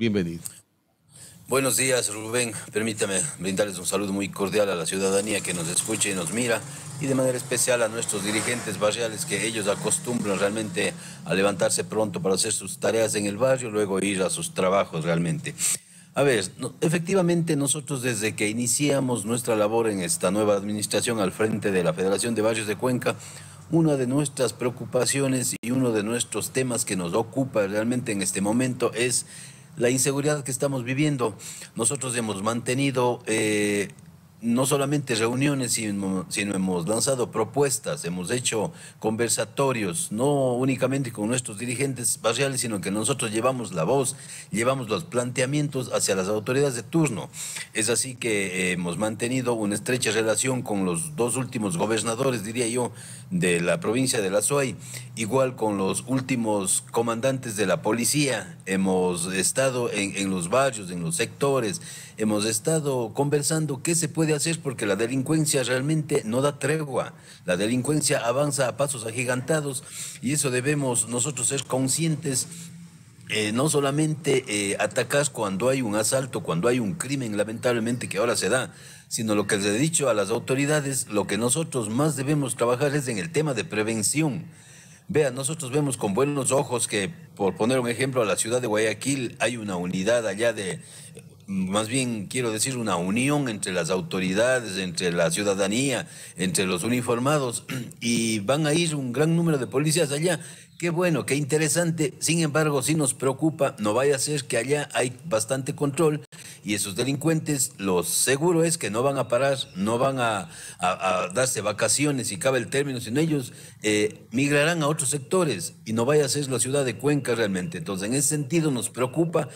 Bienvenido. Buenos días, Rubén. Permítame brindarles un saludo muy cordial a la ciudadanía que nos escucha y nos mira, y de manera especial a nuestros dirigentes barriales que ellos acostumbran realmente a levantarse pronto para hacer sus tareas en el barrio, luego ir a sus trabajos realmente. A ver, efectivamente nosotros desde que iniciamos nuestra labor en esta nueva administración al frente de la Federación de Barrios de Cuenca, una de nuestras preocupaciones y uno de nuestros temas que nos ocupa realmente en este momento es la inseguridad que estamos viviendo. Nosotros hemos mantenido... Eh, no solamente reuniones, sino, hemos lanzado propuestas, hemos hecho conversatorios, no únicamente con nuestros dirigentes barriales, sino que nosotros llevamos la voz, llevamos los planteamientos hacia las autoridades de turno. Es así que eh, hemos mantenido una estrecha relación con los dos últimos gobernadores, diría yo, de la provincia de la igual con los últimos comandantes de la policía. Hemos estado en los barrios, en los sectores hemos estado conversando qué se puede hacer porque la delincuencia realmente no da tregua. La delincuencia avanza a pasos agigantados y eso debemos nosotros ser conscientes eh, no solamente eh, atacas cuando hay un asalto, cuando hay un crimen, lamentablemente que ahora se da, sino lo que les he dicho a las autoridades, lo que nosotros más debemos trabajar es en el tema de prevención. Vean, nosotros vemos con buenos ojos que, por poner un ejemplo, a la ciudad de Guayaquil hay una unidad allá de más bien quiero decir una unión entre las autoridades, entre la ciudadanía, entre los uniformados, y van a ir un gran número de policías allá. Qué bueno, qué interesante. Sin embargo, sí nos preocupa, no vaya a ser que allá hay bastante control y esos delincuentes, lo seguro es que no van a parar, no van a, darse vacaciones, y cabe el término, sino ellos eh, migrarán a otros sectores y no vaya a ser la ciudad de Cuenca realmente. Entonces, en ese sentido nos preocupa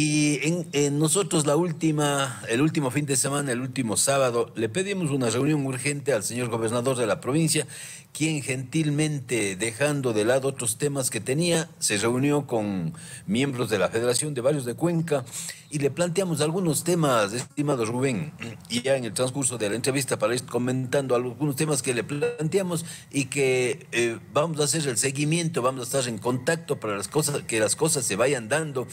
y en, nosotros la última, el último fin de semana, el último sábado, le pedimos una reunión urgente al señor gobernador de la provincia, quien gentilmente, dejando de lado otros temas que tenía, se reunió con miembros de la Federación de varios de Cuenca y le planteamos algunos temas, estimado Rubén, y ya en el transcurso de la entrevista para ir comentando algunos temas que le planteamos y que eh, vamos a hacer el seguimiento, vamos a estar en contacto para las cosas, que las cosas se vayan dando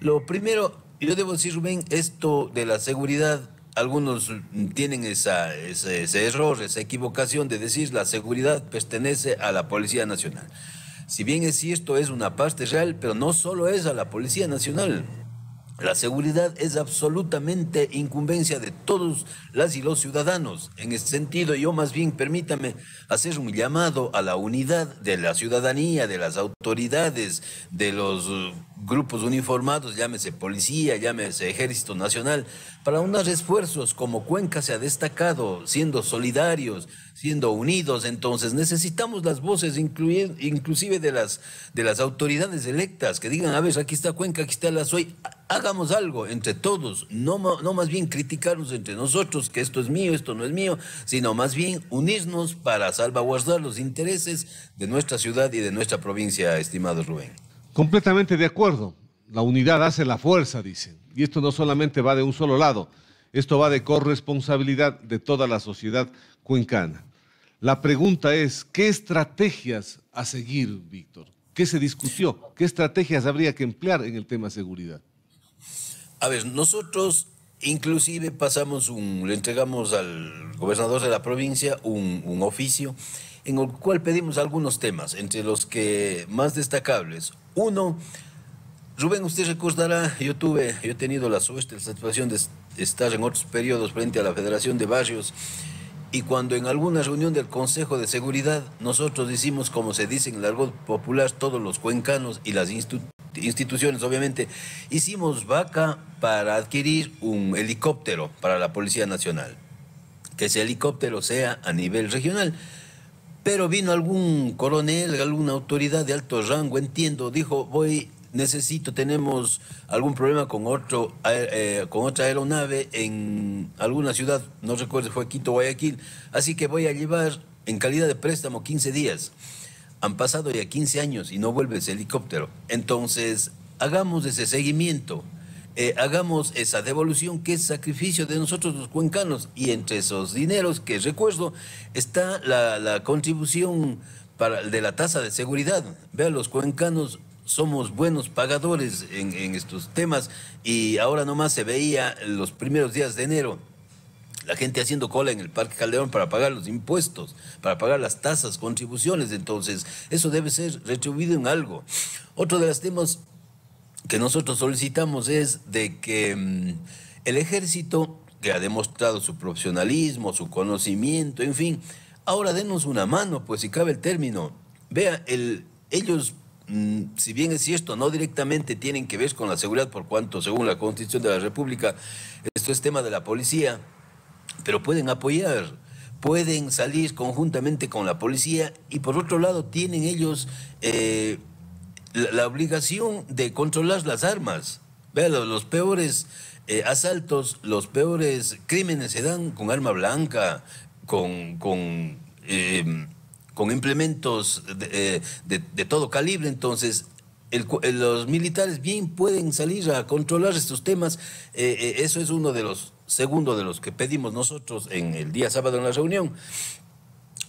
lo primero, yo debo decir, Rubén, esto de la seguridad, algunos tienen esa, ese, error, esa equivocación de decir la seguridad pertenece a la Policía Nacional. Si bien es cierto, es una parte real, pero no solo es a la Policía Nacional. La seguridad es absolutamente incumbencia de todos las y los ciudadanos. En ese sentido, yo más bien permítame hacer un llamado a la unidad de la ciudadanía, de las autoridades, de los grupos uniformados, llámese policía, llámese ejército nacional, para unos esfuerzos como Cuenca se ha destacado, siendo solidarios, siendo unidos, entonces necesitamos las voces inclusive de las, de las autoridades electas que digan, a ver, aquí está Cuenca, aquí está la SOY, hagamos algo entre todos, no, no más bien criticarnos entre nosotros, que esto es mío, esto no es mío, sino más bien unirnos para salvaguardar los intereses de nuestra ciudad y de nuestra provincia, estimado Rubén. Completamente de acuerdo. La unidad hace la fuerza, dicen. Y esto no solamente va de un solo lado, esto va de corresponsabilidad de toda la sociedad cuencana. La pregunta es, ¿qué estrategias a seguir, Víctor? ¿Qué se discutió? ¿Qué estrategias habría que emplear en el tema seguridad? A ver, nosotros inclusive pasamos un, le entregamos al gobernador de la provincia un, un oficio en el cual pedimos algunos temas, entre los que más destacables. Uno, Rubén, usted recordará, yo tuve, yo he tenido la suerte, la satisfacción de estar en otros periodos frente a la Federación de Barrios y cuando en alguna reunión del Consejo de Seguridad nosotros hicimos, como se dice en el argot popular, todos los cuencanos y las instituciones, obviamente, hicimos vaca para adquirir un helicóptero para la Policía Nacional. Que ese helicóptero sea a nivel regional. Pero vino algún coronel, alguna autoridad de alto rango, entiendo, dijo, voy, necesito, tenemos algún problema con, otro, eh, eh, con otra aeronave en alguna ciudad, no recuerdo, fue Quito, Guayaquil, así que voy a llevar en calidad de préstamo 15 días. Han pasado ya 15 años y no vuelve ese helicóptero. Entonces, hagamos ese seguimiento. Eh, hagamos esa devolución que es sacrificio de nosotros los cuencanos. Y entre esos dineros que recuerdo está la, contribución de la tasa de seguridad. Vean, los cuencanos somos buenos pagadores en, en estos temas y ahora nomás se veía los primeros días de enero la gente haciendo cola en el Parque Calderón para pagar los impuestos, para pagar las tasas, contribuciones. Entonces, eso debe ser retribuido en algo. Otro de los temas que nosotros solicitamos es de que mm, el ejército, que ha demostrado su profesionalismo, su conocimiento, en fin, ahora denos una mano, pues si cabe el término. Vea, el, ellos, mm, si bien es cierto, no directamente tienen que ver con la seguridad, por cuanto, según la Constitución de la República, esto es tema de la policía, pero pueden apoyar pueden salir conjuntamente con la policía y por otro lado tienen ellos eh, la, obligación de controlar las armas. los, peores eh, asaltos, los peores crímenes se dan con arma blanca, con, con, em, con implementos eh, de, todo calibre. Entonces, eh, los militares bien pueden salir a controlar estos temas. eso es uno de los, segundo de los que pedimos nosotros en el día sábado en la reunión.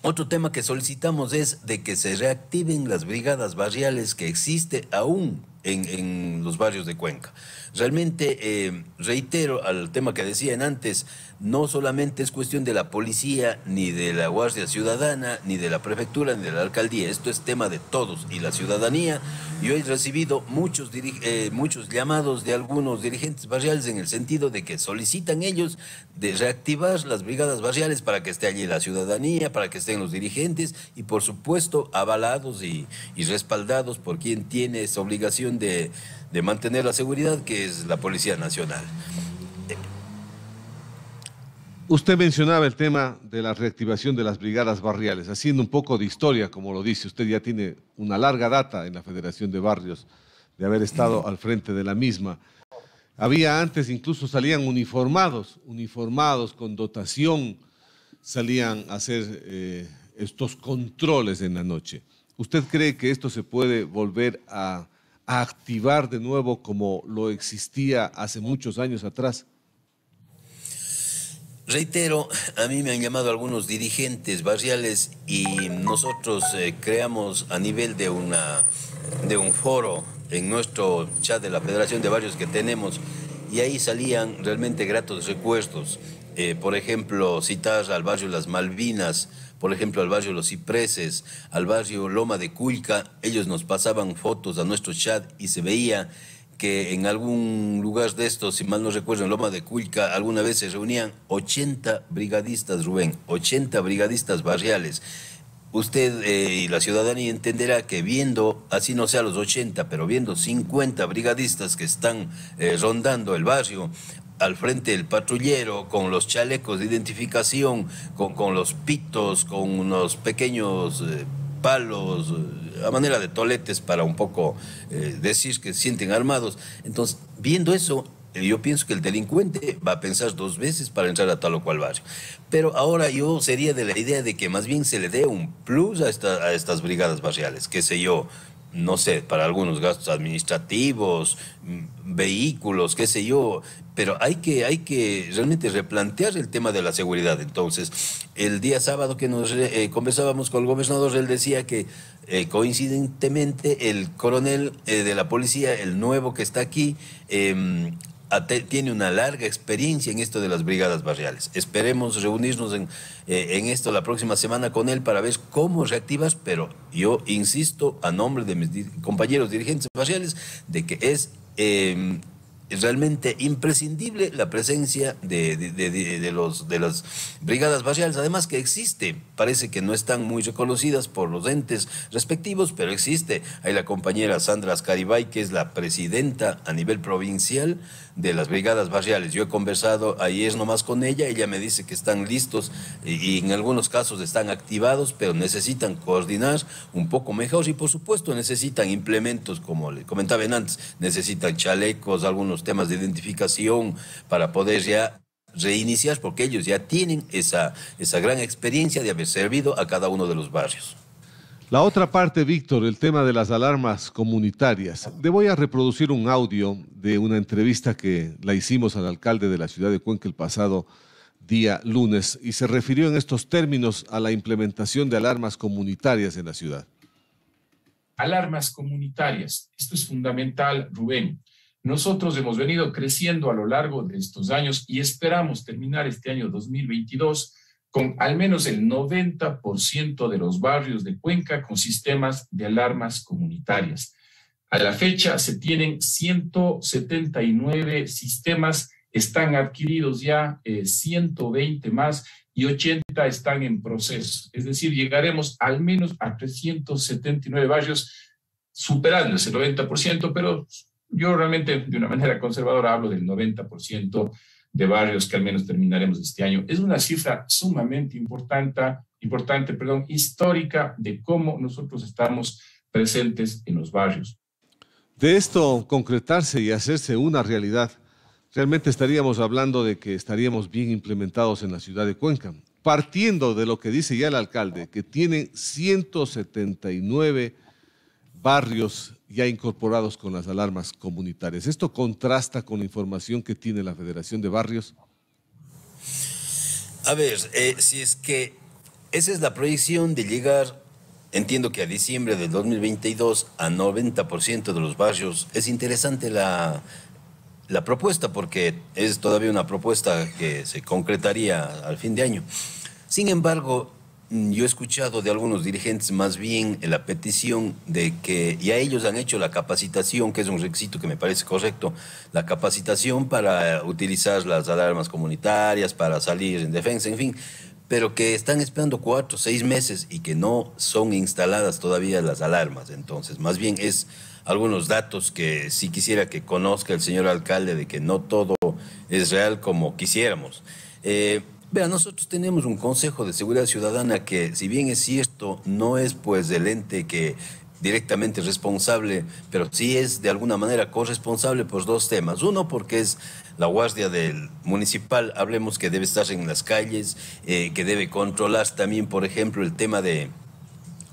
Otro tema que solicitamos es de que se reactiven las brigadas barriales que existe aún en, los barrios de Cuenca. Realmente, eh, reitero al tema que decían antes, no solamente es cuestión de la policía, ni de la Guardia Ciudadana, ni de la prefectura, ni de la alcaldía, esto es tema de todos y la ciudadanía. Yo he recibido muchos, eh, muchos llamados de algunos dirigentes barriales en el sentido de que solicitan ellos de reactivar las brigadas barriales para que esté allí la ciudadanía, para que estén los dirigentes y por supuesto avalados y, y respaldados por quien tiene esa obligación de, mantener la seguridad, que es la Policía Nacional. Usted mencionaba el tema de la reactivación de las brigadas barriales, haciendo un poco de historia, como lo dice, usted ya tiene una larga data en la Federación de Barrios de haber estado al frente de la misma. Había antes, incluso salían uniformados, uniformados con dotación, salían a hacer eh, estos controles en la noche. ¿Usted cree que esto se puede volver a a activar de nuevo como lo existía hace muchos años atrás? Reitero, a mí me han llamado algunos dirigentes barriales y nosotros eh, creamos a nivel de, una, de un foro en nuestro chat de la Federación de Barrios que tenemos y ahí salían realmente gratos recuerdos. Eh, por ejemplo, citar al barrio Las Malvinas, por ejemplo, al barrio Los Cipreses, al barrio Loma de Culca, ellos nos pasaban fotos a nuestro chat y se veía que en algún lugar de estos, si mal no recuerdo, en Loma de Culca, alguna vez se reunían 80 brigadistas, Rubén, 80 brigadistas barriales. Usted eh, y la ciudadanía entenderá que viendo, así no sea los 80, pero viendo 50 brigadistas que están eh, rondando el barrio, al frente del patrullero con los chalecos de identificación, con, con los pitos, con unos pequeños eh, palos, eh, a manera de toletes para un poco eh, decir que se sienten armados. Entonces, viendo eso, yo pienso que el delincuente va a pensar dos veces para entrar a tal o cual barrio. Pero ahora yo sería de la idea de que más bien se le dé un plus a, a estas brigadas barriales, qué sé yo, no sé, para algunos gastos administrativos, mm, vehículos, qué sé yo, pero hay que, hay que realmente replantear el tema de la seguridad. Entonces, el día sábado que nos eh, conversábamos con el gobernador, él decía que eh, coincidentemente el coronel eh, de la policía, el nuevo que está aquí, em, tiene una larga experiencia en esto de las brigadas barriales. Esperemos reunirnos eh, en, esto la próxima semana con él para ver cómo reactivas, pero yo insisto a nombre de mis compañeros dirigentes barriales de que es... Em, realmente imprescindible la presencia de, los, de las brigadas barriales, además que existe, parece que no están muy reconocidas por los entes respectivos, pero existe. Hay la compañera Sandra Scaribay que es la presidenta a nivel provincial de las brigadas barriales. Yo he conversado ahí es nomás con ella, ella me dice que están listos y, en algunos casos están activados, pero necesitan coordinar un poco mejor y por supuesto necesitan implementos, como le comentaba antes, necesitan chalecos, algunos temas de identificación para poder ya reiniciar, porque ellos ya tienen esa, esa gran experiencia de haber servido a cada uno de los barrios. La otra parte, Víctor, el tema de las alarmas comunitarias. Le voy a reproducir un audio de una entrevista que la hicimos al alcalde de la ciudad de Cuenca el pasado día lunes y se refirió en estos términos a la implementación de alarmas comunitarias en la ciudad. Alarmas comunitarias. Esto es fundamental, Rubén. Nosotros hemos venido creciendo a lo largo de estos años y esperamos terminar este año 2022 con al menos el 90% de los barrios de Cuenca con sistemas de alarmas comunitarias. A la fecha se tienen 179 sistemas, están adquiridos ya 120 eh, más y 80 están en proceso. Es decir, llegaremos al menos a 379 barrios, superando ese 90%, pero yo realmente de una manera conservadora hablo del 90% de barrios que al menos terminaremos este año. Es una cifra sumamente importante, importante, perdón, histórica de cómo nosotros estamos presentes en los barrios. De esto concretarse y hacerse una realidad, realmente estaríamos hablando de que estaríamos bien implementados en la ciudad de Cuenca. Partiendo de lo que dice ya el alcalde, que tiene 179 barrios ya incorporados con las alarmas comunitarias. ¿Esto contrasta con la información que tiene la Federación de Barrios? A ver, eh, si es que esa es la proyección de llegar, entiendo que a diciembre del 2022, a 90% de los barrios, es interesante la, la propuesta porque es todavía una propuesta que se concretaría al fin de año. Sin embargo, Mm, yo he escuchado de algunos dirigentes más bien la petición de que, Y a ellos han hecho la capacitación, que es un requisito que me parece correcto, la capacitación para utilizar las alarmas comunitarias, para salir en defensa, en fin, pero que están esperando cuatro, seis meses y que no son instaladas todavía las alarmas. Entonces, más bien es algunos datos que sí quisiera que conozca el señor alcalde de que no todo es real como quisiéramos. Eh, Vea, nosotros tenemos un Consejo de Seguridad Ciudadana que, si bien es cierto, no es pues el ente que directamente es responsable, pero sí es de alguna manera corresponsable por dos temas. Uno, porque es la guardia del municipal, hablemos que debe estar en las calles, eh, que debe controlar también, por ejemplo, el tema de,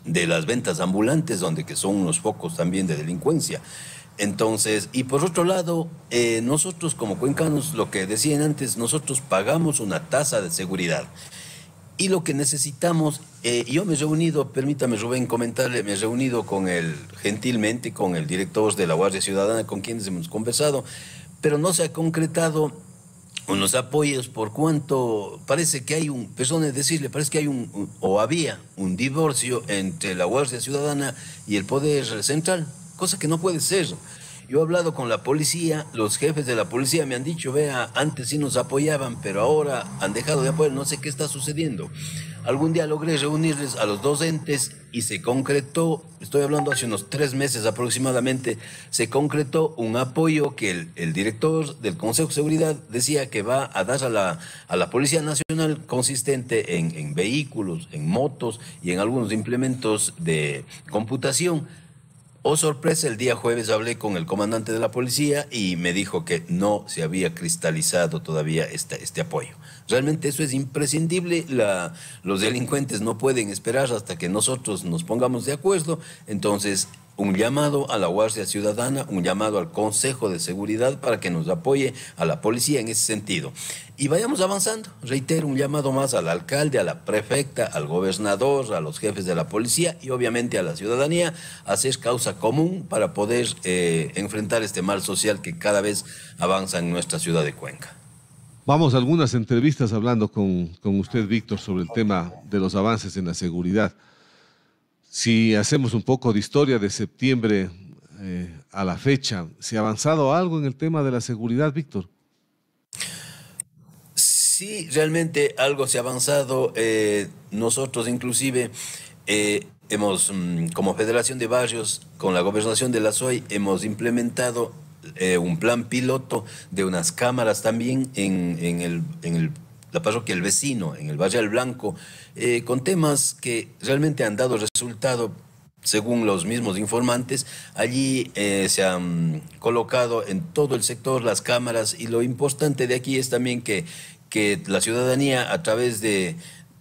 las ventas ambulantes, donde que son unos focos también de delincuencia. Entonces, y por otro lado, eh, nosotros como cuencanos, lo que decían antes, nosotros pagamos una tasa de seguridad. Y lo que necesitamos, eh, yo me he reunido, permítame Rubén comentarle, me he reunido con el, gentilmente, con el director de la Guardia Ciudadana, con quienes hemos conversado, pero no se ha concretado unos apoyos por cuanto parece que hay un, de decirle, parece que hay un, o había un divorcio entre la Guardia Ciudadana y el Poder Central cosa que no puede ser. Yo he hablado con la policía, los jefes de la policía me han dicho, vea, antes sí nos apoyaban, pero ahora han dejado de apoyar, no sé qué está sucediendo. Algún día logré reunirles a los dos entes y se concretó, estoy hablando hace unos tres meses aproximadamente, se concretó un apoyo que el, director del Consejo de Seguridad decía que va a dar a la, Policía Nacional consistente en, en vehículos, en motos y en algunos implementos de computación Oh sorpresa, el día jueves hablé con el comandante de la policía y me dijo que no se había cristalizado todavía este, este apoyo. Realmente eso es imprescindible. La, los delincuentes no pueden esperar hasta que nosotros nos pongamos de acuerdo. Entonces, un llamado a la Guardia Ciudadana, un llamado al Consejo de Seguridad para que nos apoye a la policía en ese sentido. Y vayamos avanzando. Reitero, un llamado más al alcalde, a la prefecta, al gobernador, a los jefes de la policía y obviamente a la ciudadanía, hacer causa común para poder eh, enfrentar este mal social que cada vez avanza en nuestra ciudad de Cuenca. Vamos a algunas entrevistas hablando con, con usted, Víctor, sobre el tema de los avances en la seguridad. Si hacemos un poco de historia de septiembre eh, a la fecha, ¿se ha avanzado algo en el tema de la seguridad, Víctor? Sí, realmente algo se ha avanzado. Eh, nosotros inclusive eh, hemos, mm, como Federación de Barrios, con la gobernación de la SOI, hemos implementado un plan piloto de unas cámaras también en, el, la parroquia El Vecino, en el Valle del Blanco, eh, con temas que realmente han dado resultado según los mismos informantes, allí eh, se han colocado en todo el sector las cámaras y lo importante de aquí es también que, que la ciudadanía a través de,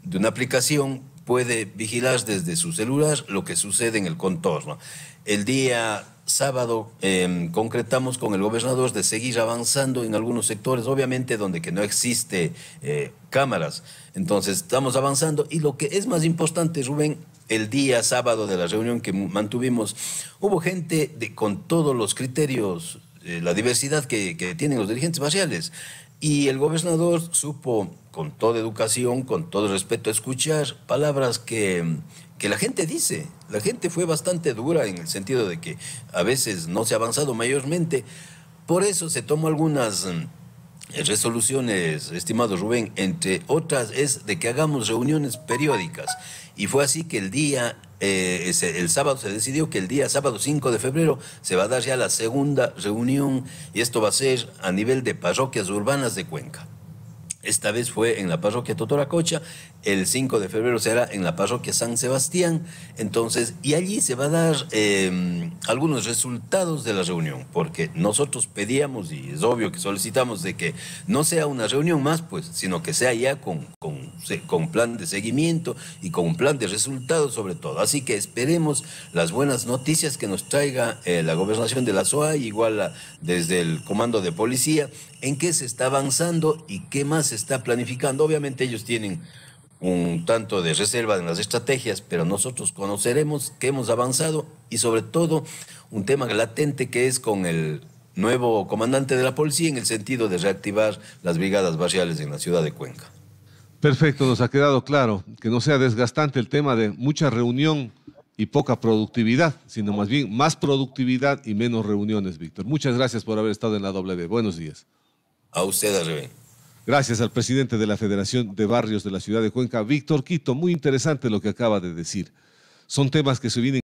de, una aplicación puede vigilar desde su celular lo que sucede en el contorno. El día sábado em, concretamos con el gobernador de seguir avanzando en algunos sectores, obviamente donde que no existe eh, cámaras. Entonces estamos avanzando y lo que es más importante, Rubén, el día sábado de la reunión que mantuvimos, hubo gente con todos los criterios, eh, la diversidad que, tienen los dirigentes marciales y el gobernador supo, con toda educación, con todo respeto, escuchar palabras que, la gente dice. La gente fue bastante dura en el sentido de que a veces no se ha avanzado mayormente. Por eso se tomó algunas mm, resoluciones, estimado Rubén, entre otras es de que hagamos reuniones periódicas. Y fue así que el día eh, el sábado se decidió que el día sábado 5 de febrero se va a dar ya la segunda reunión y esto va a ser a nivel de parroquias urbanas de Cuenca. Esta vez fue en la parroquia Totoracocha, el 5 de febrero será en la parroquia San Sebastián, entonces, y allí se va a dar em, algunos resultados de la reunión, porque nosotros pedíamos, y es obvio que solicitamos, de que no sea una reunión más, pues, sino que sea ya con, con con plan de seguimiento y con plan de resultados sobre todo. Así que esperemos las buenas noticias que nos traiga eh, la gobernación de la SOA, igual desde el comando de policía, en qué se está avanzando y qué más se está planificando. Obviamente ellos tienen un tanto de reserva en las estrategias, pero nosotros conoceremos qué hemos avanzado y sobre todo un tema latente que es con el nuevo comandante de la policía en el sentido de reactivar las brigadas barriales en la ciudad de Cuenca. Perfecto, nos ha quedado claro que no sea desgastante el tema de mucha reunión y poca productividad, sino más bien más productividad y menos reuniones, Víctor. Muchas gracias por haber estado en la W. Buenos días. A usted, Gracias al presidente de la Federación de Barrios de la Ciudad de Cuenca, Víctor Quito. Muy interesante lo que acaba de decir. Son temas que se vienen.